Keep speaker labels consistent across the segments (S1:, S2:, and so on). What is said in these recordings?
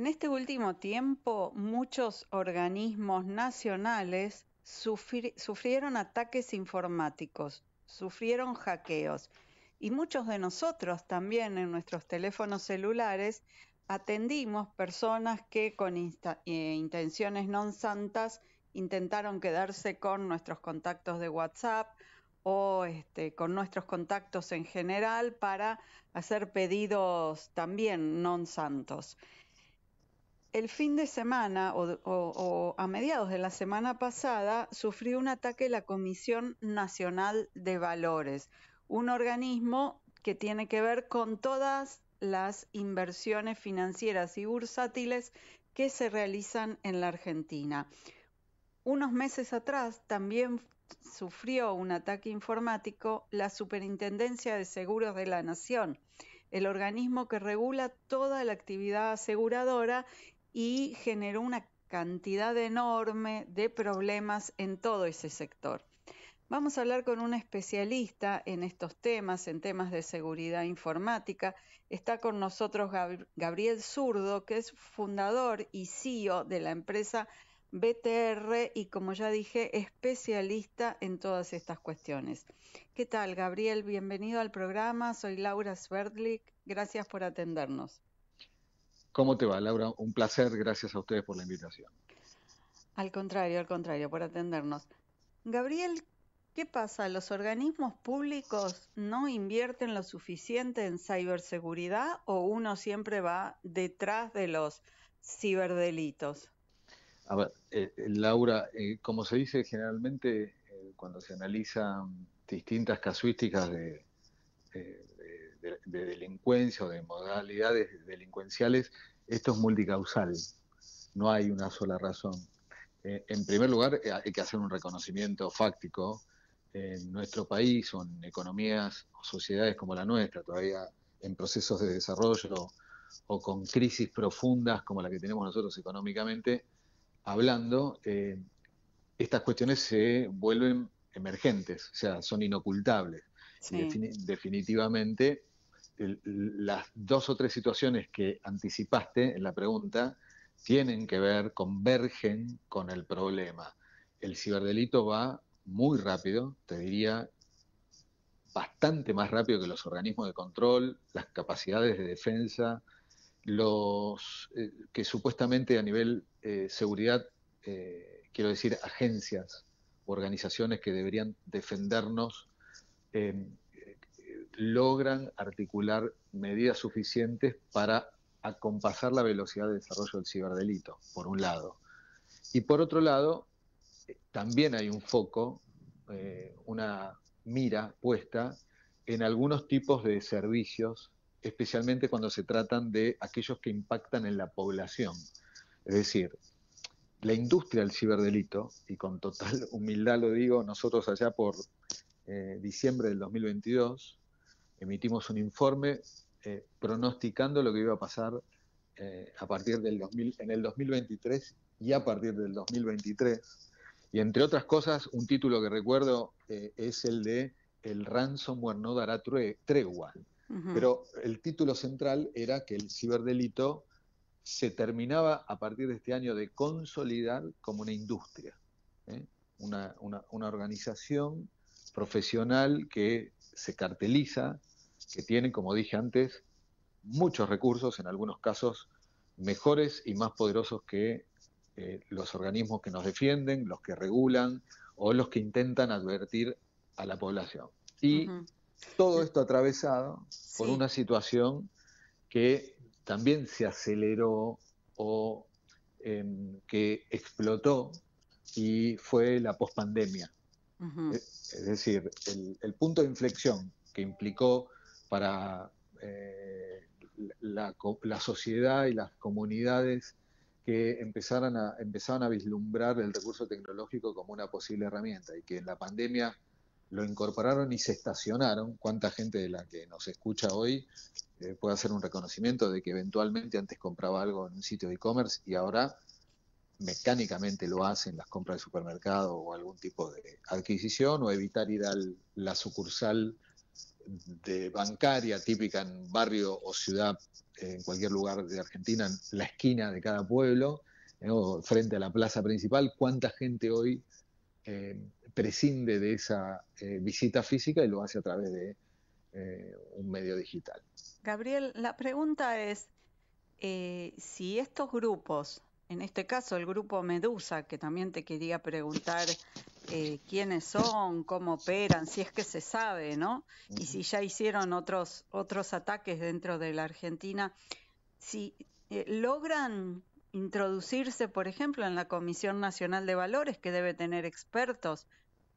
S1: En este último tiempo, muchos organismos nacionales sufrieron ataques informáticos, sufrieron hackeos y muchos de nosotros también en nuestros teléfonos celulares atendimos personas que con eh, intenciones non santas intentaron quedarse con nuestros contactos de WhatsApp o este, con nuestros contactos en general para hacer pedidos también non santos el fin de semana o, a mediados de la semana pasada sufrió un ataque la Comisión Nacional de Valores, un organismo que tiene que ver con todas las inversiones financieras y bursátiles que se realizan en la Argentina. Unos meses atrás también sufrió un ataque informático la Superintendencia de Seguros de la Nación, el organismo que regula toda la actividad aseguradora y generó una cantidad enorme de problemas en todo ese sector. Vamos a hablar con un especialista en estos temas, en temas de seguridad informática. Está con nosotros Gabriel Zurdo, que es fundador y CEO de la empresa BTR y, como ya dije, especialista en todas estas cuestiones. ¿Qué tal, Gabriel? Bienvenido al programa. Soy Laura Sverdlik. Gracias por atendernos.
S2: ¿Cómo te va, Laura? Un placer, gracias a ustedes por la invitación.
S1: Al contrario, al contrario, por atendernos. Gabriel, ¿qué pasa? ¿Los organismos públicos no invierten lo suficiente en ciberseguridad o uno siempre va detrás de los ciberdelitos?
S2: A ver, eh, eh, Laura, eh, como se dice generalmente cuando se analizan distintas casuísticas de, de, delincuencia o de modalidades delincuenciales, esto es multicausal, no hay una sola razón. Eh, en primer lugar, eh, hay que hacer un reconocimiento fáctico. Eh, en nuestro país o en economías o sociedades como la nuestra, todavía en procesos de desarrollo o con crisis profundas como la que tenemos nosotros económicamente, hablando, estas cuestiones se vuelven emergentes, o sea, son inocultables. definitivamente las dos o tres situaciones que anticipaste en la pregunta tienen que ver, convergen con el problema. El ciberdelito va muy rápido, te diría bastante más rápido que los organismos de control, las capacidades de defensa, los eh, que supuestamente a nivel eh, seguridad, eh, quiero decir, agencias, organizaciones que deberían defendernos, logran articular medidas suficientes para acompasar la velocidad de desarrollo del ciberdelito, por un lado. Y por otro lado, eh, también hay un foco, eh, una mira puesta en algunos tipos de servicios, especialmente cuando se tratan de aquellos que impactan en la población. Es decir, la industria del ciberdelito, y con total humildad lo digo, nosotros allá por eh, diciembre del 2022, emitimos un informe eh, pronosticando lo que iba a pasar eh, a partir del 2000, en el 2023 y a partir del 2023. Y entre otras cosas, un título que recuerdo eh, es el de El ransomware no dará tregua. Pero el título central era que el ciberdelito se terminaba a partir de este año de consolidar como una industria, una, organización profesional que se carteliza que tienen, como dije antes, muchos recursos, en algunos casos mejores y más poderosos que eh, los organismos que nos defienden, los que regulan o los que intentan advertir a la población. Y todo esto atravesado por una situación que también se aceleró o em, que explotó y fue la pospandemia. es, decir, el punto de inflexión que implicó para eh, la, sociedad y las comunidades que empezaron a, empezaban a vislumbrar el recurso tecnológico como una posible herramienta y que en la pandemia lo incorporaron y se estacionaron. ¿Cuánta gente de la que nos escucha hoy eh, puede hacer un reconocimiento de que eventualmente antes compraba algo en un sitio de e-commerce y ahora mecánicamente lo hacen las compras de supermercado o algún tipo de adquisición o evitar ir a la sucursal de bancaria típica en barrio o ciudad, eh, en cualquier lugar de Argentina, en la esquina de cada pueblo, eh, o frente a la plaza principal, cuánta gente hoy eh, prescinde de esa visita física y lo hace a través de un medio digital.
S1: Gabriel, la pregunta es si estos grupos en este caso el grupo Medusa, que también te quería preguntar eh, quiénes son, cómo operan, si es que se sabe, ¿no? Y si ya hicieron otros, otros ataques dentro de la Argentina, si eh, logran introducirse, por ejemplo, en la Comisión Nacional de Valores, que debe tener expertos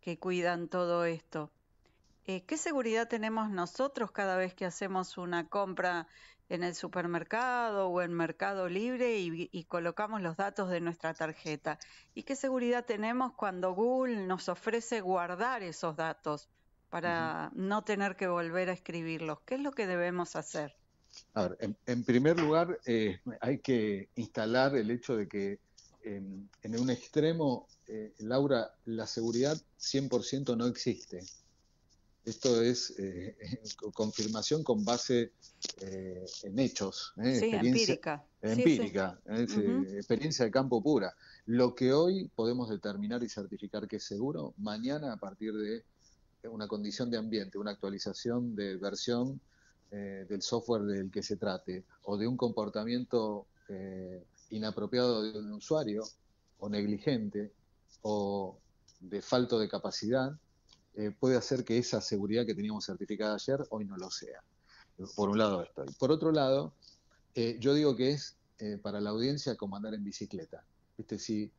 S1: que cuidan todo esto. Eh, ¿Qué seguridad tenemos nosotros cada vez que hacemos una compra en el supermercado o en Mercado Libre y, colocamos los datos de nuestra tarjeta. ¿Y qué seguridad tenemos cuando Google nos ofrece guardar esos datos para no tener que volver a escribirlos? ¿Qué es lo que debemos hacer?
S2: A ver, en, primer lugar, eh, hay que instalar el hecho de que en, un extremo, eh, Laura, la seguridad 100% no existe. Esto es eh, confirmación con base eh, en hechos, ¿eh? empírica, experiencia de campo pura. Lo que hoy podemos determinar y certificar que es seguro, mañana a partir de una condición de ambiente, una actualización de versión del software del que se trate, o de un comportamiento inapropiado de un usuario, o negligente, o de falto de capacidad, eh, puede hacer que esa seguridad que teníamos certificada ayer hoy no lo sea. Por un lado Y Por otro lado, eh, yo digo que es eh, para la audiencia como andar en bicicleta. Si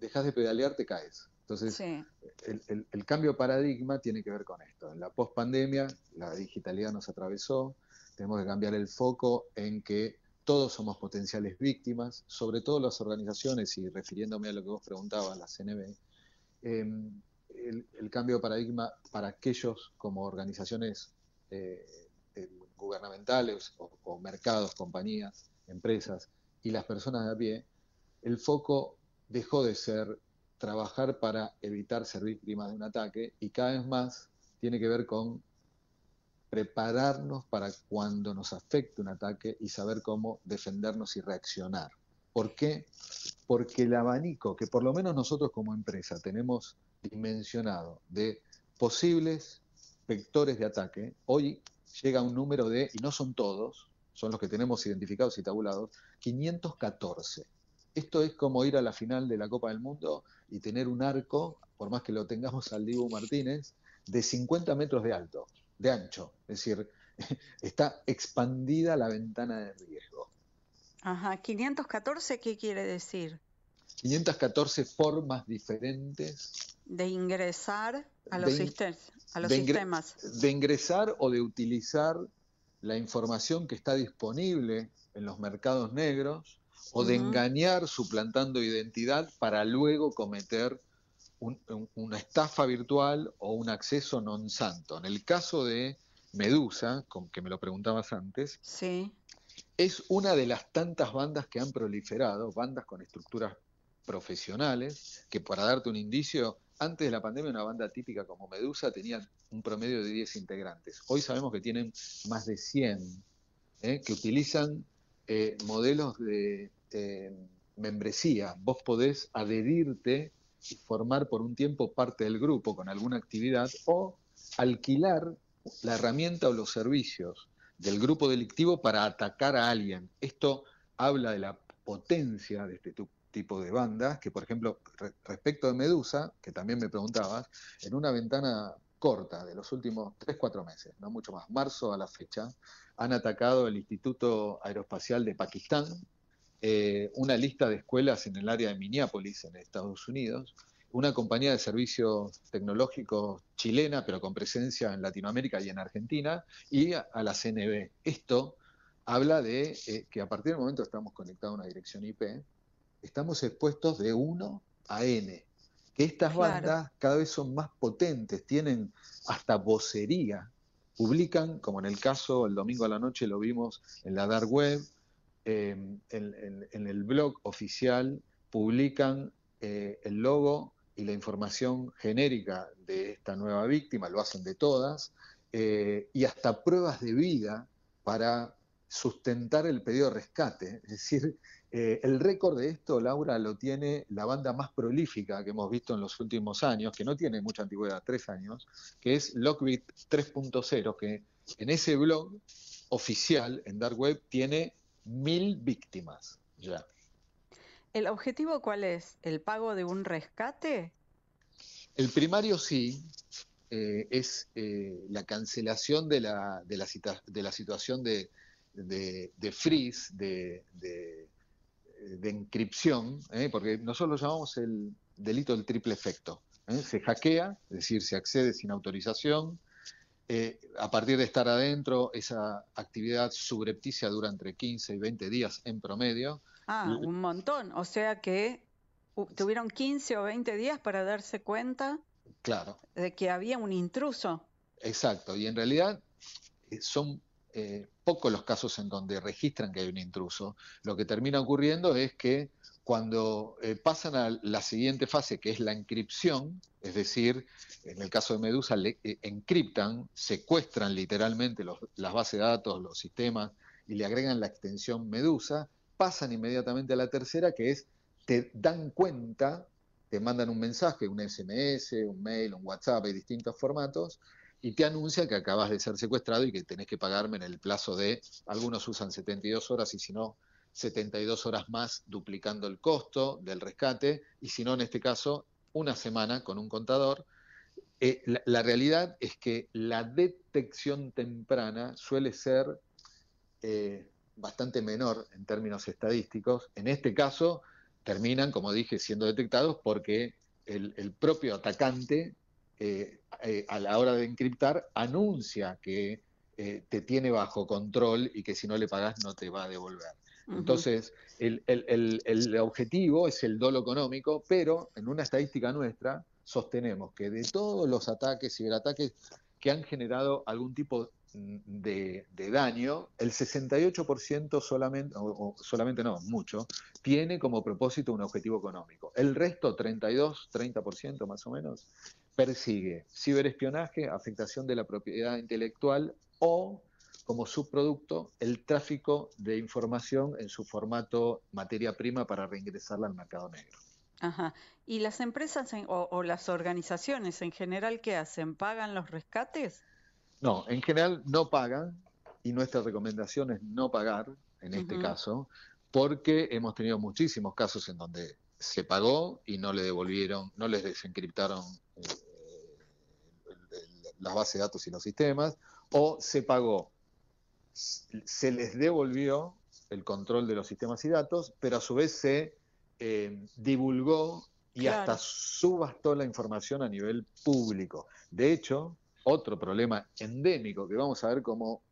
S2: dejas de pedalear, te caes. Entonces, el, cambio paradigma tiene que ver con esto. En la pospandemia, la digitalidad nos atravesó, tenemos que cambiar el foco en que todos somos potenciales víctimas, sobre todo las organizaciones, y refiriéndome a lo que vos preguntabas, la CNB, em, el, cambio de paradigma para aquellos como organizaciones eh, eh, gubernamentales o, o, mercados, compañías, empresas y las personas de a pie, el foco dejó de ser trabajar para evitar ser víctimas de un ataque y cada vez más tiene que ver con prepararnos para cuando nos afecte un ataque y saber cómo defendernos y reaccionar. ¿Por qué? Porque el abanico que por lo menos nosotros como empresa tenemos dimensionado de posibles vectores de ataque, hoy llega un número de, y no son todos, son los que tenemos identificados y tabulados, 514. Esto es como ir a la final de la Copa del Mundo y tener un arco, por más que lo tengamos al Dibu Martínez, de 50 metros de alto, de ancho. Es decir, está expandida la ventana de riesgo.
S1: Ajá, 514, ¿qué quiere decir?
S2: 514 formas diferentes.
S1: De ingresar a los, a los sistemas.
S2: de ingresar o de utilizar la información que está disponible en los mercados negros o de engañar suplantando identidad para luego cometer una estafa virtual o un acceso non santo. En el caso de Medusa, con que me lo preguntabas antes, es una de las tantas bandas que han proliferado, bandas con estructuras profesionales, que para darte un indicio, antes de la pandemia una banda típica como Medusa tenía un promedio de 10 integrantes. Hoy sabemos que tienen más de 100, ¿eh? que utilizan eh, modelos de eh, membresía. Vos podés adherirte y formar por un tiempo parte del grupo con alguna actividad o alquilar la herramienta o los servicios del grupo delictivo para atacar a alguien. Esto habla de la potencia de este, tipo de bandas, que por ejemplo, respecto de Medusa, que también me preguntabas, en una ventana corta de los últimos 3-4 meses, no mucho más, marzo a la fecha, han atacado el Instituto Aeroespacial de Pakistán, eh, una lista de escuelas en el área de Minneapolis, en Estados Unidos, una compañía de servicios tecnológicos chilena, pero con presencia en Latinoamérica y en Argentina, y a, la CNB. Esto habla de eh, que a partir del momento estamos conectados a una dirección IP, estamos expuestos de 1 a N. Que estas bandas cada vez son más potentes, tienen hasta vocería, publican, como en el caso el domingo a la noche lo vimos en la Dark Web, em, en, el blog oficial, publican eh, el logo y la información genérica de esta nueva víctima, lo hacen de todas, eh, y hasta pruebas de vida para sustentar el pedido de rescate. Es decir, eh, el récord de esto, Laura, lo tiene la banda más prolífica que hemos visto en los últimos años, que no tiene mucha antigüedad, tres años, que es Lockbit 3.0, que en ese blog oficial, en Dark Web, tiene mil víctimas ya.
S1: ¿El objetivo cuál es? ¿El pago de un rescate?
S2: El primario sí, eh, es eh, la cancelación de la situación de, de, freeze, de, de, eh, de encripción, ¿eh? porque nosotros lo llamamos el delito del triple efecto. ¿eh? Se hackea, es decir, se accede sin autorización. a partir de estar adentro, esa actividad subrepticia dura entre 15 y 20 días en promedio.
S1: Ah, un montón. O sea que tuvieron 15 o 20 días para darse cuenta claro. de que había un intruso.
S2: Exacto. Y en realidad son eh, pocos los casos en donde registran que hay un intruso. Lo que termina ocurriendo es que cuando eh, pasan a la siguiente fase, que es la encripción, es decir, en el caso de Medusa, eh, encriptan, secuestran literalmente las bases de datos, los sistemas, y le agregan la extensión Medusa, pasan inmediatamente a la tercera, que es te dan cuenta, te mandan un mensaje, un SMS, un mail, un WhatsApp, hay distintos formatos, y te anuncia que acabas de ser secuestrado y que tenés que pagarme en el plazo de, algunos usan 72 horas y si no, 72 horas más duplicando el costo del rescate y si no, en este caso, una semana con un contador. Eh, la, realidad es que la detección temprana suele ser eh, bastante menor en términos estadísticos. En este caso, terminan, como dije, siendo detectados porque el propio atacante eh, eh, a la hora de encriptar anuncia que eh, te tiene bajo control y que si no le pagas no te va a devolver. Entonces, el, objetivo es el dolo económico, pero en una estadística nuestra sostenemos que de todos los ataques, ciberataques que han generado algún tipo mm, de, daño, el 68% solamente, o solamente no, mucho, tiene como propósito un objetivo económico. El resto, 32, 30% más o menos, persigue ciberespionaje, afectación de la propiedad intelectual o, como subproducto, el tráfico de información en su formato materia
S1: prima para reingresarla al mercado negro. Ajá. ¿Y las empresas o, las organizaciones en general qué hacen? ¿Pagan los rescates?
S2: No, en general no pagan y nuestra recomendación es no pagar en este caso porque hemos tenido muchísimos casos en donde se pagó y no le devolvieron, no les desencriptaron eh, las bases de datos y los sistemas, o se pagó, se les devolvió el control de los sistemas y datos, pero a su vez se eh, divulgó y hasta subastó la información a nivel público. De hecho, otro problema endémico que vamos a ver cómo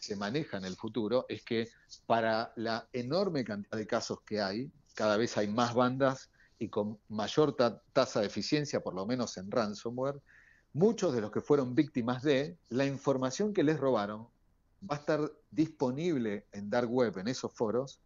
S2: se maneja en el futuro es que para la enorme cantidad de casos que hay, cada vez hay más bandas y con mayor tasa de eficiencia, por lo menos en ransomware, muchos de los que fueron víctimas de, la información que les robaron va a estar disponible en Dark Web, en esos foros,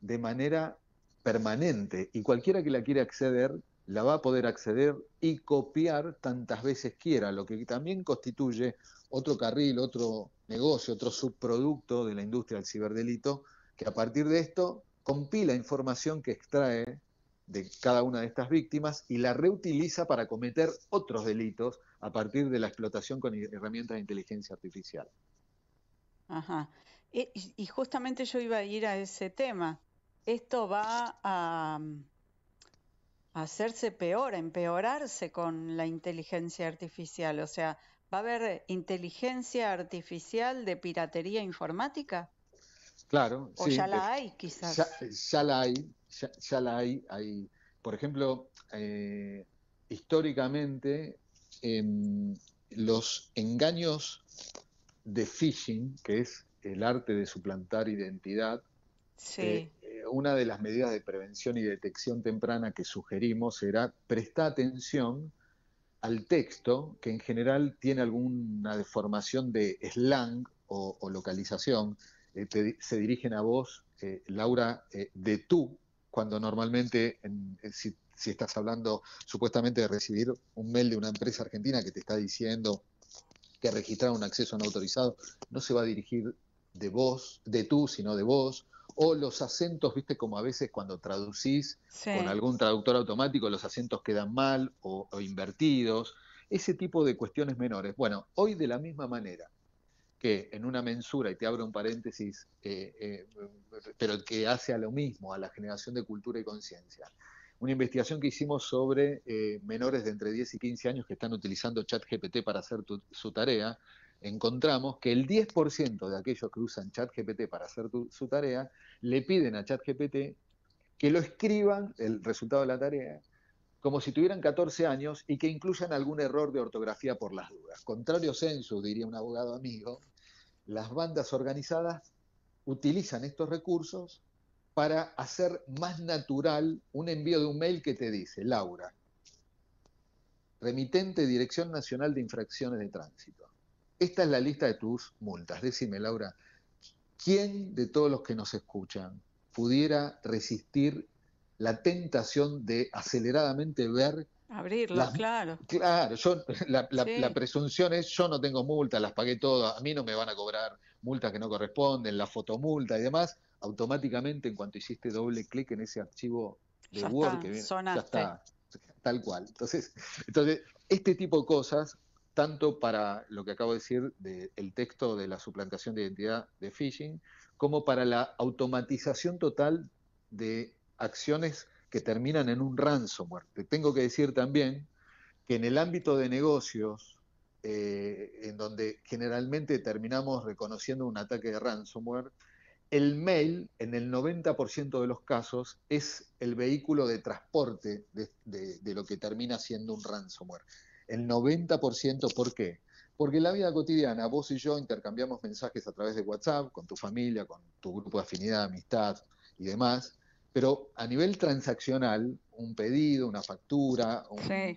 S2: de manera permanente y cualquiera que la quiera acceder la va a poder acceder y copiar tantas veces quiera, lo que también constituye otro carril, otro negocio, otro subproducto de la industria del ciberdelito, que a partir de esto compila información que extrae de cada una de estas víctimas y la reutiliza para cometer otros delitos a partir de la explotación con herramientas de inteligencia artificial.
S1: Ajá. E, y, justamente yo iba a ir a ese tema. Esto va a, hacerse peor, a empeorarse con la inteligencia artificial. O sea, ¿va a haber inteligencia artificial de piratería informática?
S2: Claro. O ya la hay, quizás. ya la hay, ya, la hay, Por ejemplo, eh, históricamente em, los engaños de phishing, que es el arte de suplantar identidad, eh, eh, una de las medidas de prevención y detección temprana que sugerimos era prestar atención al texto, que en general tiene alguna deformación de slang o, localización. se dirigen a vos, Laura, de tú, cuando normalmente, eh, si, estás hablando supuestamente de recibir un mail de una empresa argentina que te está diciendo que registrar un acceso no autorizado, no se va a dirigir de vos, de tú, sino de vos, o los acentos, viste, como a veces cuando traducís con algún traductor automático, los acentos quedan mal o, invertidos, ese tipo de cuestiones menores. Bueno, hoy de la misma manera, que en una mensura, y te abro un paréntesis, eh, eh, pero que hace a lo mismo, a la generación de cultura y conciencia. Una investigación que hicimos sobre eh, menores de entre 10 y 15 años que están utilizando ChatGPT para hacer su tarea, encontramos que el 10% de aquellos que usan ChatGPT para hacer su tarea le piden a ChatGPT que lo escriban, el resultado de la tarea, como si tuvieran 14 años y que incluyan algún error de ortografía por las dudas. Contrario censo, diría un abogado amigo, las bandas organizadas utilizan estos recursos para hacer más natural un envío de un mail que te dice, Laura, remitente Dirección Nacional de Infracciones de Tránsito. Esta es la lista de tus multas. Decime, Laura, ¿quién de todos los que nos escuchan pudiera resistir la tentación de aceleradamente ver
S1: Abrirlo, claro.
S2: Claro, yo, la, presunción es yo no tengo multa, las pagué todas, a mí no me van a cobrar multas que no corresponden, la fotomulta y demás, automáticamente en cuanto hiciste doble clic en ese archivo de Word que ya está, tal cual. Entonces, entonces, este tipo de cosas, tanto para lo que acabo de decir del texto de la suplantación de identidad de phishing, como para la automatización total de acciones que terminan en un ransomware. Te tengo que decir también que en el ámbito de negocios, eh, en donde generalmente terminamos reconociendo un ataque de ransomware, el mail, en el 90% de los casos, es el vehículo de transporte de, de lo que termina siendo un ransomware. El 90%, ¿por qué? Porque en la vida cotidiana, vos y yo intercambiamos mensajes a través de WhatsApp, con tu familia, con tu grupo de afinidad, amistad y demás, pero a nivel transaccional, un pedido, una factura, un,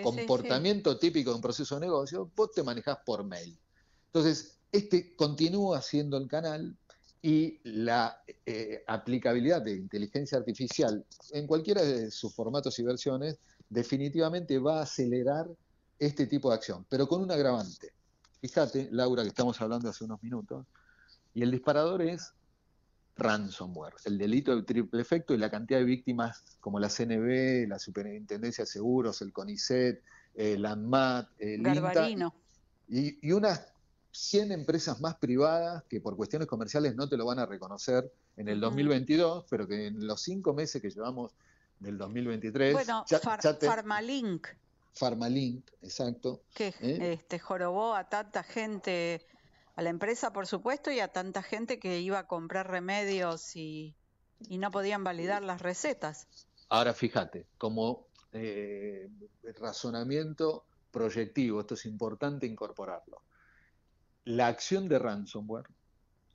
S1: comportamiento
S2: típico de un proceso de negocio, vos te manejás por mail. Entonces, este continúa siendo el canal y la eh, aplicabilidad de inteligencia artificial en cualquiera de sus formatos y versiones definitivamente va a acelerar este tipo de acción, pero con un agravante. Fíjate, Laura, que estamos hablando hace unos minutos, y el disparador es ransomware, el delito de triple efecto y la cantidad de víctimas como la CNB, la Superintendencia de Seguros, el CONICET, eh, eh, el ANMAT, el Garbarino. y, unas 100 empresas más privadas que por cuestiones comerciales no te lo van a reconocer en el 2022, pero que en los cinco meses que llevamos del 2023... Bueno, Farmalink. exacto.
S1: Que ¿eh? este, jorobó a tanta gente a la empresa, por supuesto, y a tanta gente que iba a comprar remedios y, y no podían validar las recetas.
S2: Ahora fíjate, como eh, razonamiento proyectivo, esto es importante incorporarlo. La acción de ransomware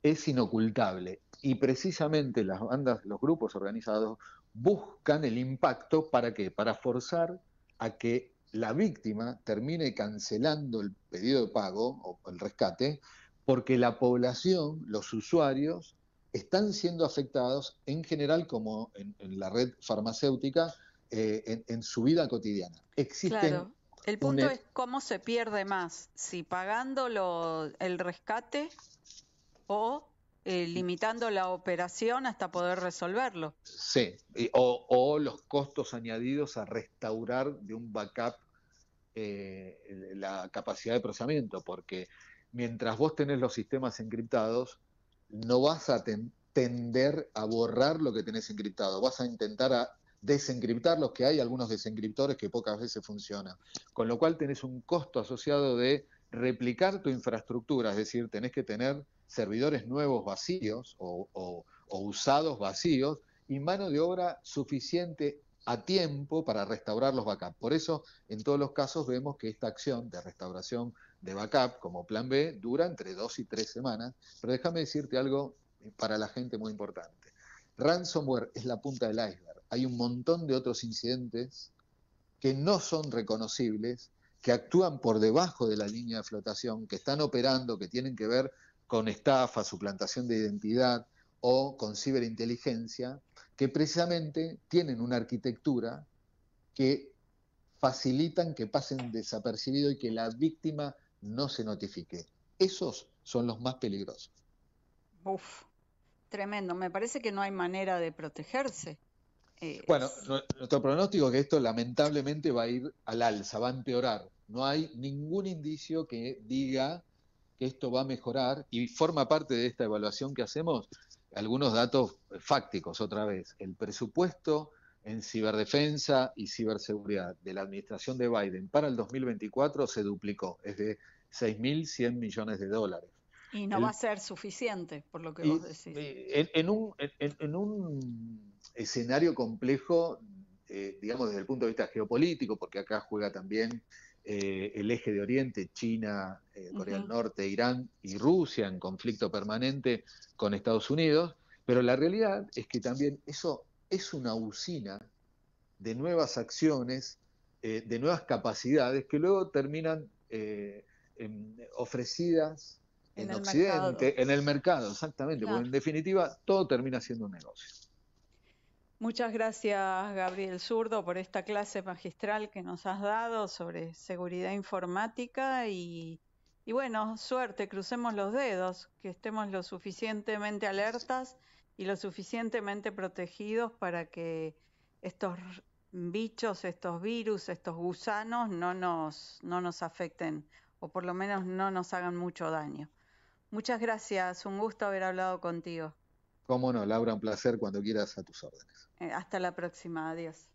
S2: es inocultable y precisamente las bandas, los grupos organizados buscan el impacto para qué? Para forzar a que la víctima termine cancelando el pedido de pago o el rescate porque la población, los usuarios, están siendo afectados en general, como en, la red farmacéutica, eh, en, su vida cotidiana. Existe claro.
S1: El punto e- es cómo se pierde más, si pagando el rescate o eh, limitando la operación hasta poder resolverlo. Sí,
S2: o, los costos añadidos a restaurar de un backup eh, la capacidad de procesamiento, porque mientras vos tenés los sistemas encriptados, no vas a tender a borrar lo que tenés encriptado, vas a intentar a desencriptar los que hay algunos desencriptores que pocas veces funcionan. Con lo cual tenés un costo asociado de replicar tu infraestructura, es decir, tenés que tener servidores nuevos vacíos o, o usados vacíos y mano de obra suficiente a tiempo para restaurar los backups. Por eso, en todos los casos, vemos que esta acción de restauración de backup como plan B dura entre dos y tres semanas, pero déjame decirte algo eh, para la gente muy importante. Ransomware es la punta del iceberg. Hay un montón de otros incidentes que no son reconocibles, que actúan por debajo de la línea de flotación, que están operando, que tienen que ver con estafa, suplantación de identidad o con ciberinteligencia, que precisamente tienen una arquitectura que facilitan que pasen desapercibido y que la víctima no se notifique. Esos son los más peligrosos.
S1: Uf, tremendo. Me parece que no hay manera de protegerse. Eh,
S2: bueno, nuestro pronóstico es que esto lamentablemente va a ir al alza, va a empeorar. No hay ningún indicio que diga que esto va a mejorar y forma parte de esta evaluación que hacemos algunos datos fácticos otra vez. El presupuesto en ciberdefensa y ciberseguridad de la administración de Biden para el 2024 se duplicó, es de 6.100 millones de dólares.
S1: Y no va a ser suficiente, por lo que vos decís.
S2: En, un, escenario complejo, eh, digamos desde el punto de vista geopolítico, porque acá juega también eh, el eje de Oriente, China, eh, Corea del Norte, Irán y Rusia en conflicto permanente con Estados Unidos, pero la realidad es que también eso es una usina de nuevas acciones, de nuevas capacidades que luego terminan ofrecidas en, Occidente, en el mercado, exactamente, porque en definitiva todo termina siendo un negocio.
S1: Muchas gracias, Gabriel Zurdo, por esta clase magistral que nos has dado sobre seguridad informática y, y bueno, suerte, crucemos los dedos, que estemos lo suficientemente alertas y lo suficientemente protegidos para que estos bichos, estos virus, estos gusanos no nos, no nos afecten o por lo menos no nos hagan mucho daño. Muchas gracias, un gusto haber hablado contigo.
S2: Cómo no, Laura, un placer cuando quieras a tus órdenes.
S1: Eh, hasta la próxima, adiós.